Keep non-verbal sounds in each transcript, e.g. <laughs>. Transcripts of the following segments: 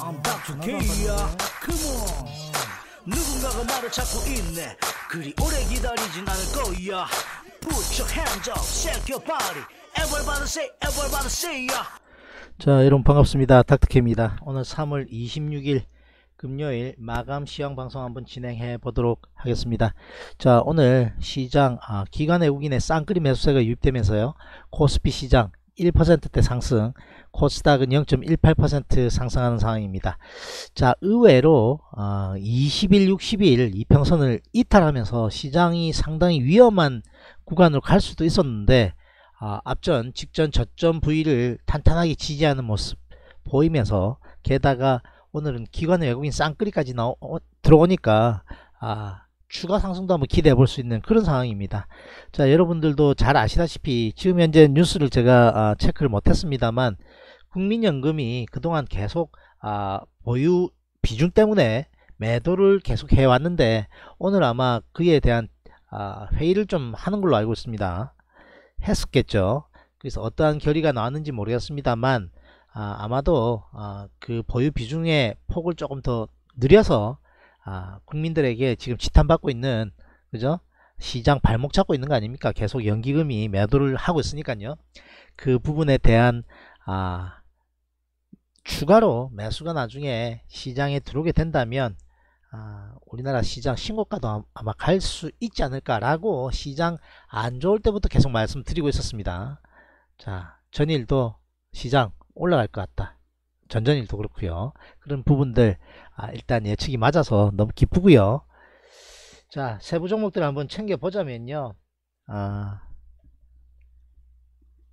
I'm back to k Come on 누군가가 나를 찾고 있네 그리 오래 기다리진 않을 거야 Put your hands up, shake your body Everybody say, everybody say ya 자 여러분 반갑습니다 닥터케입니다 오늘 3월 26일 금요일 마감 시황 방송 한번 진행해 보도록 하겠습니다. 자 오늘 시장 아, 기관 외국인의 쌍끌이 매수세가 유입되면서요 코스피 시장 0.1%대 상승, 코스닥은 0.18% 상승하는 상황입니다. 자, 의외로 어, 20일, 60일 이평선을 이탈하면서 시장이 상당히 위험한 구간으로 갈 수도 있었는데 어, 앞전, 직전, 저점 부위를 탄탄하게 지지하는 모습 보이면서 게다가 오늘은 기관의 외국인 쌍끌이까지 나오, 어, 들어오니까 아, 추가 상승도 한번 기대해 볼 수 있는 그런 상황입니다. 자 여러분들도 잘 아시다시피 지금 현재 뉴스를 제가 아, 체크를 못했습니다만 국민연금이 그동안 계속 아, 보유 비중 때문에 매도를 계속 해왔는데 오늘 아마 그에 대한 아, 회의를 좀 하는 걸로 알고 있습니다. 했었겠죠. 그래서 어떠한 결의가 나왔는지 모르겠습니다만 아마도 그 보유 비중의 폭을 조금 더 늘려서 아, 국민들에게 지금 지탄받고 있는 그죠? 시장 발목 잡고 있는 거 아닙니까? 계속 연기금이 매도를 하고 있으니까요. 그 부분에 대한 아, 추가로 매수가 나중에 시장에 들어오게 된다면 아, 우리나라 시장 신고가도 아마 갈 수 있지 않을까라고 시장 안 좋을 때부터 계속 말씀드리고 있었습니다. 자, 전일도 시장 올라갈 것 같다. 전전일도 그렇고요. 그런 부분들 아, 일단 예측이 맞아서 너무 기쁘고요. 자, 세부 종목들 한번 챙겨보자면요. 아,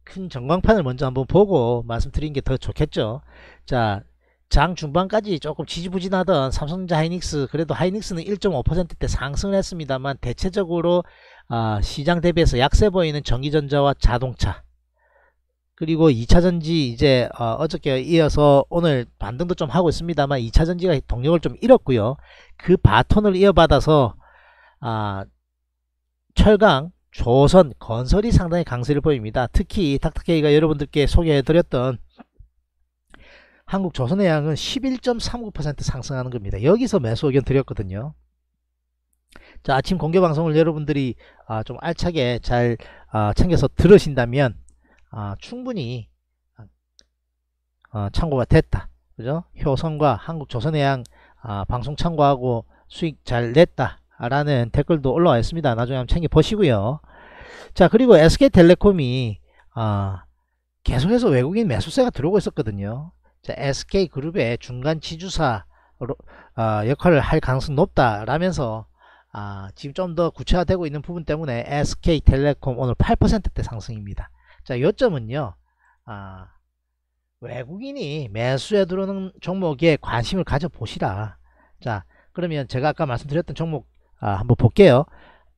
큰 전광판을 먼저 한번 보고 말씀드린 게 더 좋겠죠. 자, 장 중반까지 조금 지지부진하던 삼성전자 하이닉스 그래도 하이닉스는 1.5%대 상승을 했습니다만 대체적으로 아, 시장 대비해서 약세 보이는 전기전자와 자동차 그리고 2차전지 이제 어, 저께 이어서 오늘 반등도 좀 하고 있습니다만 2차전지가 동력을 좀 잃었고요. 그 바톤을 이어받아서 아, 철강, 조선, 건설이 상당히 강세를 보입니다. 특히 닥터케이가 여러분들께 소개해드렸던 한국 조선의양은11.39% 상승하는 겁니다. 여기서 매수 의견 드렸거든요. 자, 아침 공개 방송을 여러분들이 아, 좀 알차게 잘 아, 챙겨서 들으신다면 아, 충분히 어, 참고가 됐다. 그죠? 효성과 한국조선해양 아, 방송 참고하고 수익 잘 냈다. 라는 댓글도 올라와 있습니다. 나중에 한번 챙겨 보시고요. 자 그리고 SK텔레콤이 아, 계속해서 외국인 매수세가 들어오고 있었거든요. 자, SK그룹의 중간 지주사 로 아, 역할을 할 가능성이 높다라면서 아, 지금 좀 더 구체화되고 있는 부분 때문에 SK텔레콤 오늘 8%대 상승입니다. 자, 요점은요. 아, 외국인이 매수에 들어오는 종목에 관심을 가져보시라. 자, 그러면 제가 아까 말씀드렸던 종목 아, 한번 볼게요.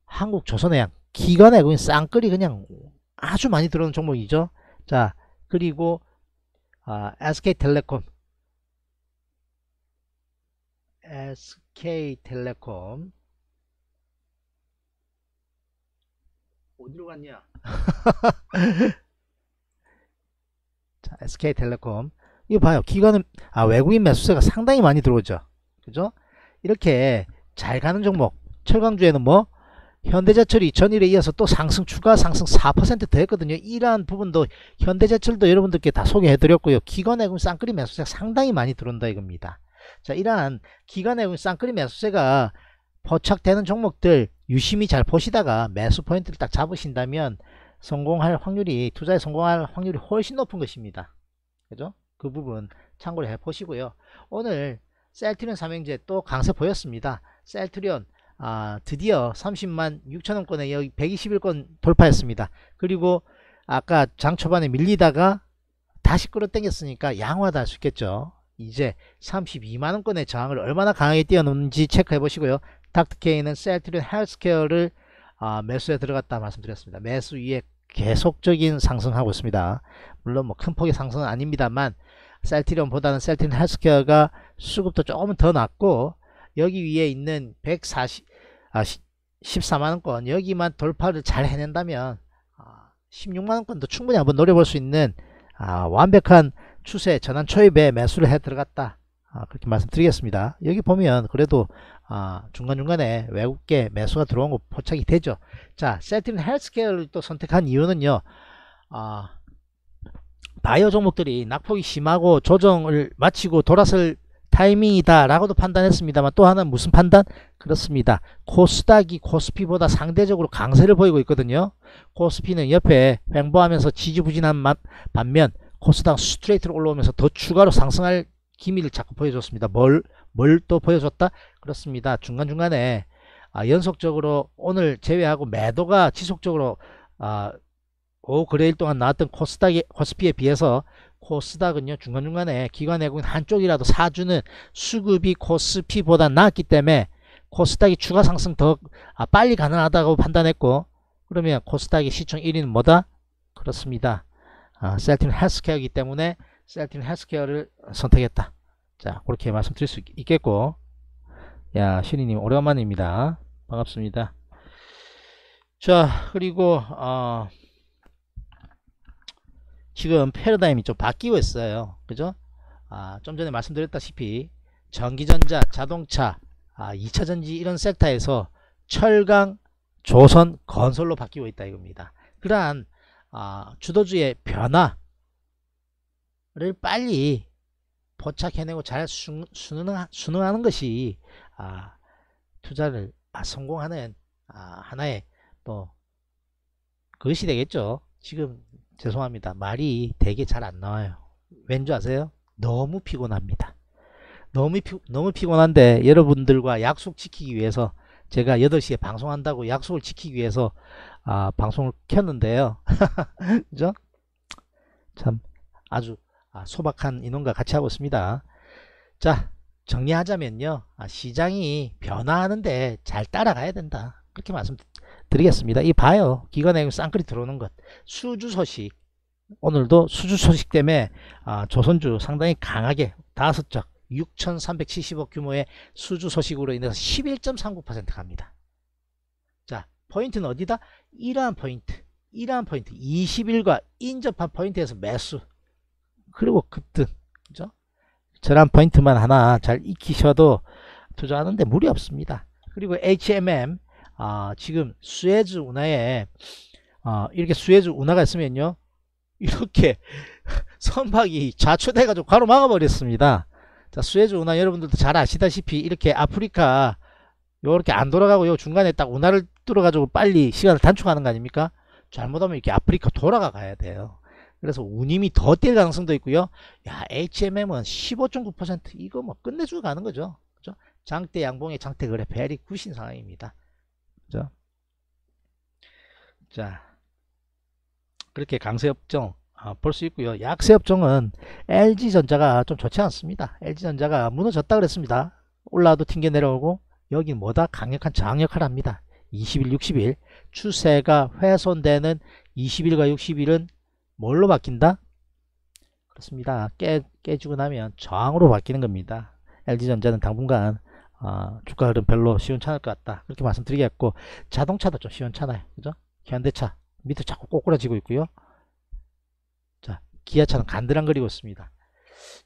한국 조선해양 기관 외국인 쌍끌이 그냥 아주 많이 들어오는 종목이죠. 자, 그리고 아, SK텔레콤 SK텔레콤 어디로 갔냐? <laughs> 자, SK텔레콤. 이거 봐요. 기관은 아, 외국인 매수세가 상당히 많이 들어오죠. 그죠? 이렇게 잘 가는 종목. 철강주에는 뭐 현대제철 2001에 이어서 또 상승 추가 상승 4%더 했거든요. 이러한 부분도 현대제철도 여러분들께 다 소개해드렸고요. 기관예금 쌍끌이 매수세가 상당히 많이 들어온다 이겁니다. 자 이러한 기관예금 쌍끌이 매수세가 포착되는 종목들 유심히 잘 보시다가 매수 포인트를 딱 잡으신다면 성공할 확률이 투자에 성공할 확률이 훨씬 높은 것입니다. 그죠? 그 부분 참고를 해 보시고요. 오늘 셀트리온 삼형제 또 강세 보였습니다. 셀트리온 아, 드디어 30만 6천원권에 여기 121권 돌파했습니다. 그리고 아까 장 초반에 밀리다가 다시 끌어당겼으니까 양화도 할수 있겠죠. 이제 32만원권의 저항을 얼마나 강하게 뛰어놓는지 체크해 보시고요. 닥터 케이는 셀트리 헬스케어를 아, 매수에 들어갔다 말씀드렸습니다. 매수 위에 계속적인 상승하고 있습니다. 물론 뭐 큰 폭의 상승은 아닙니다만 셀트리온보다는 셀트리 헬스케어가 수급도 조금 더 낮고 여기 위에 있는 140 아, 14만원권 여기만 돌파를 잘 해낸다면 16만원권도 아, 충분히 한번 노려볼 수 있는 아, 완벽한 추세 전환 초입에 매수를 해 들어갔다 아, 그렇게 말씀드리겠습니다. 여기 보면 그래도 아, 중간중간에 외국계 매수가 들어온 거 포착이 되죠. 자, 세틴 헬스케어를 또 선택한 이유는요. 아, 바이오 종목들이 낙폭이 심하고 조정을 마치고 돌아설 타이밍이다 라고도 판단했습니다만 또 하나는 무슨 판단? 그렇습니다. 코스닥이 코스피보다 상대적으로 강세를 보이고 있거든요. 코스피는 옆에 횡보하면서 지지부진한 반면 코스닥 스트레이트로 올라오면서 더 추가로 상승할 기미를 자꾸 보여줬습니다. 뭘, 뭘 또 보여줬다? 그렇습니다. 중간중간에 아, 연속적으로 오늘 제외하고 매도가 지속적으로 아, 오후 거래일 동안 나왔던 코스닥에, 코스피에 비해서 코스닥은요 중간중간에 기관 외국인 한쪽이라도 사주는 수급이 코스피보다 낮기 때문에 코스닥이 추가 상승 더 아, 빨리 가능하다고 판단했고 그러면 코스닥의 시청 1위는 뭐다? 그렇습니다. 아, 셀틴 헬스케어이기 때문에 셀틴 헬스케어를 선택했다. 자, 그렇게 말씀드릴 수 있겠고. 야, 신이님, 오랜만입니다. 반갑습니다. 자, 그리고, 어, 지금 패러다임이 좀 바뀌고 있어요. 그죠? 아, 좀 전에 말씀드렸다시피, 전기전자, 자동차, 아, 2차전지 이런 섹터에서 철강, 조선, 건설로 바뀌고 있다 이겁니다. 그러한 아, 주도주의 변화, 를 빨리 포착해내고 잘 수능, 응하하는 것이 아, 투자를 아, 성공하는 아, 하나의 또 그것이 되겠죠. 지금 죄송합니다. 말이 되게 잘 안 나와요. 왠지 아세요? 너무 피곤합니다. 너무, 피, 너무 피곤한데 여러분들과 약속 지키기 위해서 제가 8시에 방송한다고 약속을 지키기 위해서 아, 방송을 켰는데요. <laughs> 그죠? 참 아주 아, 소박한 인원과 같이 하고 있습니다. 자 정리하자면요. 아, 시장이 변화하는데 잘 따라가야 된다. 그렇게 말씀드리겠습니다. 이 봐요. 기관에 쌍끌이 들어오는 것. 수주 소식. 오늘도 수주 소식 때문에 아, 조선주 상당히 강하게 다섯 적6 3 7 5 규모의 수주 소식으로 인해서 11.39% 갑니다. 자, 포인트는 어디다? 이러한 포인트, 이러한 포인트, 2 0일과 인접한 포인트에서 매수. 그리고 급등 그죠? 저런 포인트만 하나 잘 익히셔도 투자하는데 무리 없습니다 그리고 HMM 어, 지금 스웨즈 운하에 어, 이렇게 스웨즈 운하가 있으면요 이렇게 <laughs> 선박이 좌초돼 가지고 가로 막아 버렸습니다 자 수에즈 운하 여러분들도 잘 아시다시피 이렇게 아프리카 요렇게 안 돌아가고 요 중간에 딱 운하를 뚫어 가지고 빨리 시간을 단축하는 거 아닙니까 잘못하면 이렇게 아프리카 돌아가 가야 돼요 그래서 운임이 더 뛸 가능성도 있고요. 야 HMM은 15.9% 이거 뭐 끝내주고 가는 거죠. 그죠? 장대 양봉의 장대 거래 배리 구신 상황입니다. 그죠? 자 그렇게 강세 업종 아, 볼수 있고요. 약세 업종은 LG 전자가 좀 좋지 않습니다. LG 전자가 무너졌다 그랬습니다. 올라도 튕겨 내려오고 여기 뭐다 강력한 장역할합니다. 20일, 60일 추세가 훼손되는 20일과 60일은 뭘로 바뀐다? 그렇습니다. 깨, 깨지고 나면 저항으로 바뀌는 겁니다. LG전자는 당분간 어, 주가 흐름 별로 시원찮을 것 같다. 그렇게 말씀드리겠고 자동차도 좀 시원찮아요. 그죠? 현대차 밑에 자꾸 꼬꾸라지고 있고요. 자 기아차는 간드랑거리고 있습니다.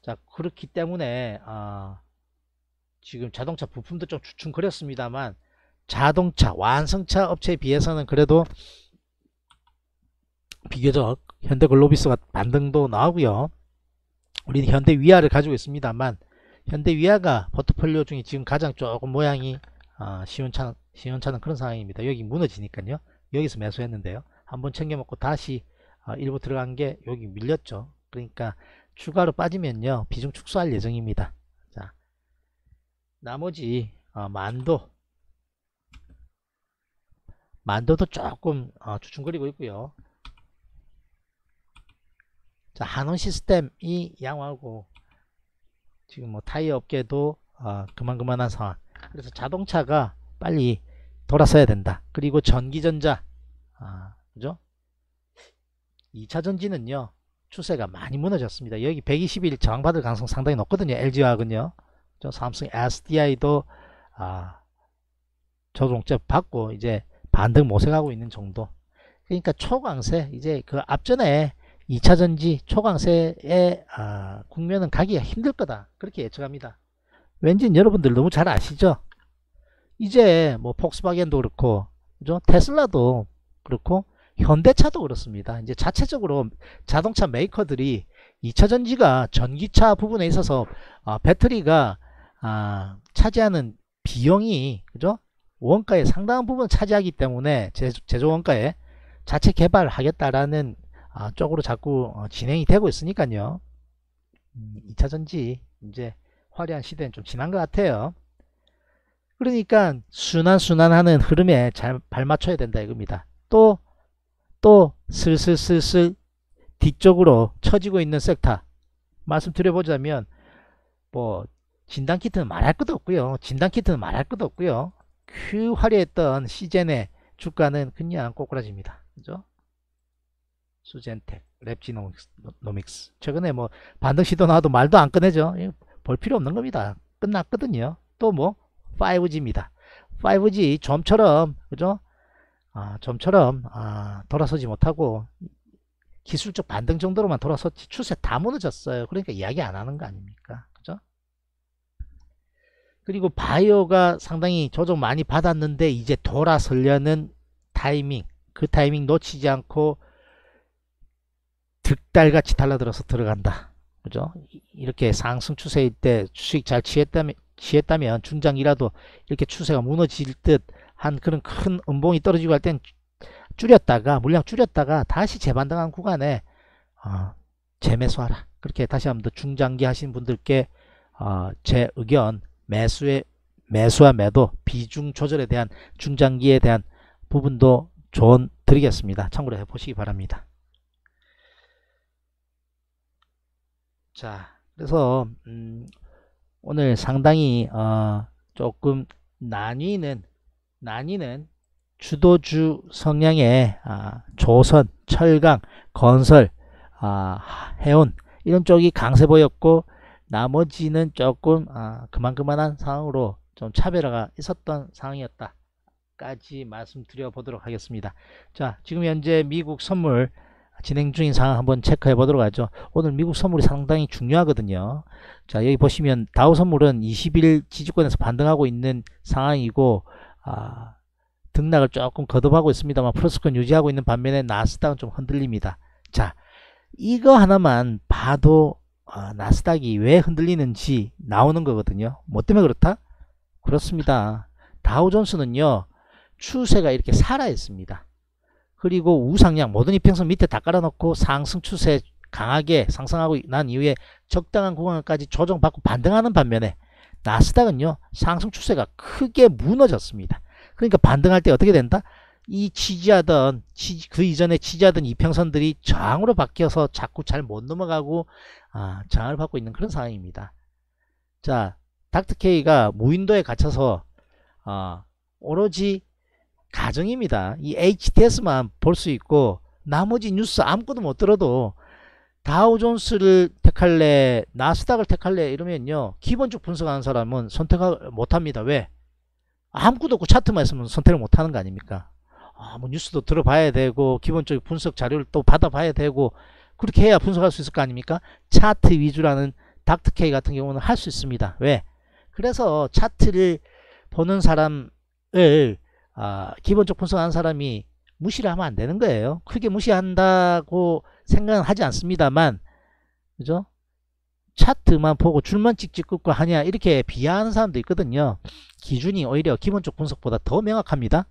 자 그렇기 때문에 어, 지금 자동차 부품도 좀 주춤거렸습니다만 자동차 완성차 업체에 비해서는 그래도 비교적 현대글로비스가 반등도 나오고요. 우리는 현대위아를 가지고 있습니다만 현대위아가 포트폴리오 중에 지금 가장 조금 모양이 시원찮, 아, 시원찮은 그런 상황입니다. 여기 무너지니까요. 여기서 매수했는데요. 한번 챙겨먹고 다시 어, 일부 들어간 게 여기 밀렸죠. 그러니까 추가로 빠지면요. 비중 축소할 예정입니다. 자, 나머지 아, 만도 만도도 조금 주춤거리고 있고요. 자, 한온 시스템이 양호하고 지금 뭐 타이어 업계도 어, 그만그만한 상황. 그래서 자동차가 빨리 돌아서야 된다. 그리고 전기전자, 아, 그죠? 2차 전지는요, 추세가 많이 무너졌습니다. 여기 120일 저항받을 가능성 상당히 높거든요. LG화학은요. 저 삼성 SDI도 아, 조종적 받고 이제 반등 모색하고 있는 정도. 그러니까 초강세 이제 그 앞전에 2차전지 초강세의 아, 국면은 가기가 힘들 거다 그렇게 예측합니다 왠지 여러분들 너무 잘 아시죠 이제 뭐 폭스바겐도 그렇고 그죠? 테슬라도 그렇고 현대차도 그렇습니다 이제 자체적으로 자동차 메이커들이 2차전지가 전기차 부분에 있어서 아, 배터리가 아, 차지하는 비용이 그죠 원가의 상당한 부분 을 차지하기 때문에 제조 원가에 자체 개발하겠다라는 아, 쪽으로 자꾸 어, 진행이 되고 있으니까요. 2차전지 음, 이제 화려한 시대는 좀 지난 것 같아요. 그러니까 순환순환하는 흐름에 잘 발맞춰야 된다 이겁니다. 또 또 슬슬슬슬 뒤쪽으로 처지고 있는 섹터 말씀드려보자면 뭐 진단키트는 말할 것도 없고요. 진단키트는 말할 것도 없고요. 그 화려했던 시즌의 주가는 그냥 꼬꾸라집니다. 그죠? 수젠텍, 랩지노믹스. 최근에 뭐 반등 시도 나와도 말도 안 꺼내죠. 예, 볼 필요 없는 겁니다. 끝났거든요. 또 뭐 5G입니다. 5G 좀처럼 그죠? 아, 좀처럼 아, 돌아서지 못하고 기술적 반등 정도로만 돌아섰지 추세 다 무너졌어요. 그러니까 이야기 안 하는 거 아닙니까? 그죠? 그리고 바이오가 상당히 조정 많이 받았는데 이제 돌아서려는 타이밍 그 타이밍 놓치지 않고 득달같이 달라들어서 들어간다. 그죠? 이렇게 상승 추세일 때 수익 잘 취했다면, 취했다면 중장이라도 이렇게 추세가 무너질 듯한 그런 큰 음봉이 떨어지고 할 땐 줄였다가 물량 줄였다가 다시 재반등한 구간에 어, 재매수하라. 그렇게 다시 한번 더 중장기 하신 분들께 어, 제 의견 매수의 매수와 매도 비중 조절에 대한 중장기에 대한 부분도 조언 드리겠습니다. 참고로 해보시기 바랍니다. 자, 그래서 음, 오늘 상당히 어, 조금 난이는 난이는 주도주 성향의 아, 조선, 철강, 건설, 아, 해운 이런 쪽이 강세 보였고 나머지는 조금 아, 그만그만한 상황으로 좀 차별화가 있었던 상황이었다까지 말씀드려 보도록 하겠습니다. 자 지금 현재 미국 선물 진행 중인 상황 한번 체크해 보도록 하죠. 오늘 미국 선물이 상당히 중요하거든요. 자 여기 보시면 다우 선물은 20일 지지권에서 반등하고 있는 상황이고 아, 등락을 조금 거듭하고 있습니다만 플러스권 유지하고 있는 반면에 나스닥은 좀 흔들립니다. 자 이거 하나만 봐도 아, 나스닥이 왜 흔들리는지 나오는 거거든요. 뭐 때문에 그렇다? 그렇습니다. 다우존스는요. 추세가 이렇게 살아있습니다. 그리고 우상향 모든 이평선 밑에 다 깔아놓고 상승 추세 강하게 상승하고 난 이후에 적당한 구간까지 조정받고 반등하는 반면에 나스닥은요 상승 추세가 크게 무너졌습니다. 그러니까 반등할 때 어떻게 된다? 이 지지하던 그 이전에 지지하던 이평선들이 저항으로 바뀌어서 자꾸 잘 못 넘어가고 아, 저항을 받고 있는 그런 상황입니다. 자, 닥터케이가 무인도에 갇혀서 아, 오로지 가정입니다. 이 HTS만 볼 수 있고 나머지 뉴스 아무것도 못 들어도 다우존스를 택할래 나스닥을 택할래 이러면요 기본적 분석하는 사람은 선택 을 못합니다 왜 아무것도 없고 차트만 있으면 선택을 못하는 거 아닙니까 아, 뭐 뉴스도 들어봐야 되고 기본적 분석 자료를 또 받아봐야 되고 그렇게 해야 분석할 수 있을 거 아닙니까 차트 위주라는 닥터케이 같은 경우는 할 수 있습니다 왜 그래서 차트를 보는 사람을 아, 기본적 분석하는 사람이 무시를 하면 안 되는 거예요. 크게 무시한다고 생각은 하지 않습니다만, 그죠? 차트만 보고 줄만 찍찍 긋고 하냐 이렇게 비하하는 사람도 있거든요. 기준이 오히려 기본적 분석보다 더 명확합니다.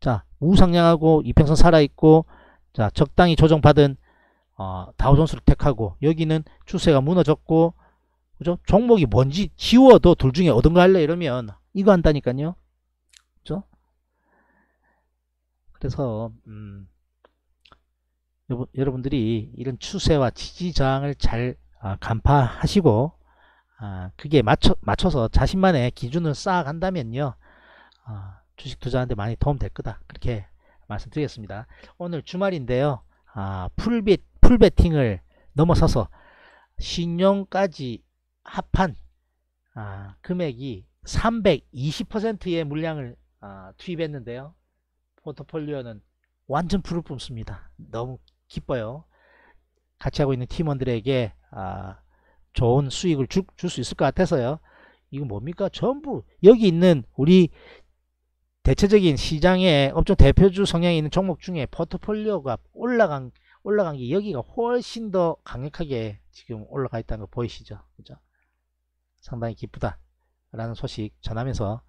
자, 우상향하고 이평선 살아있고, 자, 적당히 조정받은 어, 다우존수를 택하고 여기는 추세가 무너졌고, 그죠? 종목이 뭔지 지워도 둘 중에 어떤 거 할래 이러면 이거 한다니까요. 그래서 음, 여러분들이 이런 추세와 지지저항을 잘 아, 간파하시고 아, 그게 맞춰, 맞춰서 자신만의 기준을 쌓아간다면요 아, 주식 투자하는데 많이 도움 될 거다 그렇게 말씀드리겠습니다 오늘 주말인데요 아, 풀빛 풀베팅을 넘어서서 신용까지 합한 아, 금액이 320%의 물량을 아, 투입했는데요 포트폴리오는 완전 불을 뿜습니다. 너무 기뻐요. 같이 하고 있는 팀원들에게 아, 좋은 수익을 줄 수 있을 것 같아서요. 이거 뭡니까? 전부 여기 있는 우리 대체적인 시장의 업종 대표주 성향이 있는 종목 중에 포트폴리오가 올라간 올라간 게 여기가 훨씬 더 강력하게 지금 올라가 있다는 거 보이시죠? 그죠? 상당히 기쁘다. 라는 소식 전하면서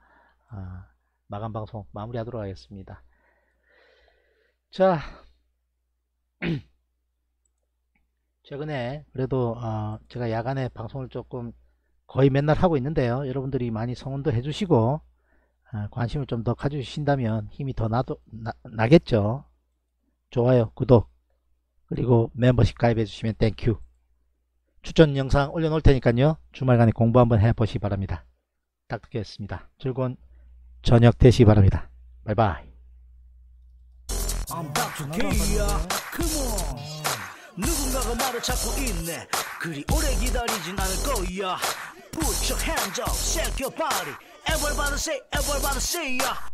아, 마감 방송 마무리하도록 하겠습니다. 자 <clears throat> 최근에 그래도 어 제가 야간에 방송을 조금 거의 맨날 하고 있는데요 여러분들이 많이 성원도 해주시고 어 관심을 좀 더 가져주신다면 힘이 더 나도, 나, 나겠죠 좋아요 구독 그리고 멤버십 가입해 주시면 땡큐 추천 영상 올려놓을 테니까요 주말간에 공부 한번 해보시기 바랍니다 딱 듣겠습니다 즐거운 저녁 되시기 바랍니다 바이바이 I'm back to Kia Come on 누군가가 나를 찾고 있네 그리 오래 기다리진 않을 거야 Put your hands up, shake your body Everybody say, everybody say yeah